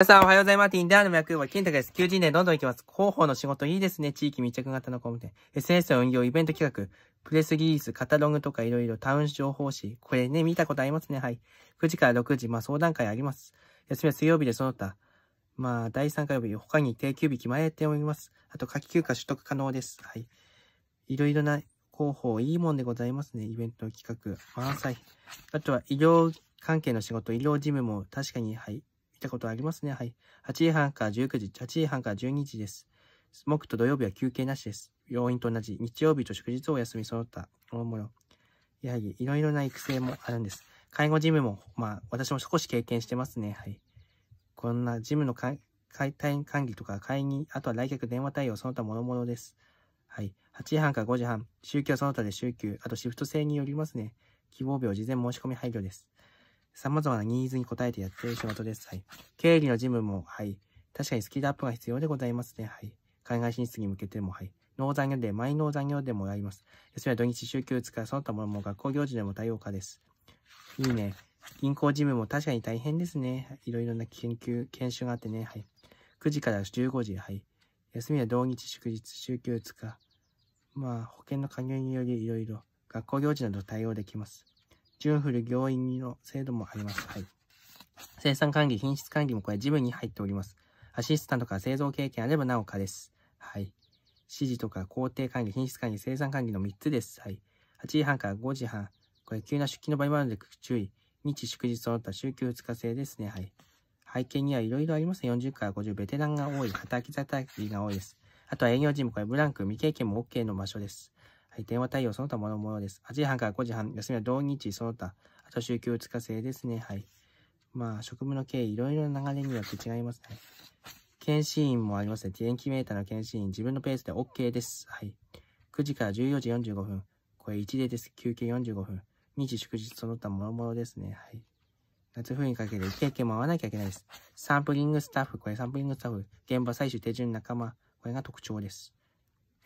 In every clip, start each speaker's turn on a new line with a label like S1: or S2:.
S1: 皆さんおはようございます。インデーアンの役は健太です。求人でどんどん行きます。広報の仕事いいですね。地域密着型のコム店。SNS の運用、イベント企画、プレスリリース、カタログとかいろいろタウン情報誌。これね、見たことありますね。はい。9時から6時、まあ相談会あります。休みは水曜日でその他。まあ、第3回曜日、他に定休日決まれております。あと、夏季休暇取得可能です。はい。いろいろな広報、いいもんでございますね。イベント企画、満載。あとは医療関係の仕事、医療事務も確かに、はい。見たことありますね。はい。8時半から19時、8時半から12時です。木と土曜日は休憩なしです。病院と同じ、日曜日と祝日お休みそった。大物。やはり、いろいろな育成もあるんです。介護事務も、まあ、私も少し経験してますね。はい。こんなジムの解体管理とか会議、あとは来客電話対応、その他もろもろです。はい。8時半から5時半、週休その他で週休、あとシフト制によりますね。希望病事前申し込み配慮です。様々なニーズに応えてやっている仕事です。はい。経理の事務も、はい。確かにスキルアップが必要でございますね。はい。海外進出に向けても、はい。農産業で、毎農産業でもらります。休みは土日週休使い、その他もも学校行事でも多様化です。いいね。銀行事務も確かに大変ですね。いろいろな研究、研修があってね。はい。9時から15時、はい。休みは土日、祝日、週休2日。まあ、保険の加入によりいろいろ、学校行事など対応できます。準フル行員の制度もあります。はい。生産管理、品質管理もこれ事務に入っております。アシスタントから製造経験あればなおかです。はい。指示とか工程管理、品質管理、生産管理の3つです。はい。8時半から5時半。これ急な出勤の場合もあるので注意。日祝日その他週休2日制ですね。はい。背景にはいろいろありますね。40から50、ベテランが多い、働き方が多いです。あとは営業人もこれブランク、未経験も OK の場所です。はい、電話対応その他ものものです。8時半から5時半、休みは同日その他、あと週休2日制ですね。はい。まあ、職務の経緯、いろいろな流れによって違いますね。検診員もありますね。電気メーターの検診員、自分のペースで OK です。はい。9時から14時45分。これ1例です。休憩45分。日祝日その他もろもろですね。はい。夏冬にかけて経験も合わなきゃいけないです。サンプリングスタッフ、これサンプリングスタッフ、現場採取手順仲間、これが特徴です。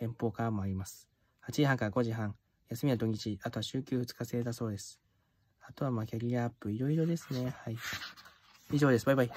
S1: 遠方からもあります。8時半から5時半、休みは土日、あとは週休2日制だそうです。あとはまあキャリアアップ、いろいろですね。はい。以上です。バイバイ。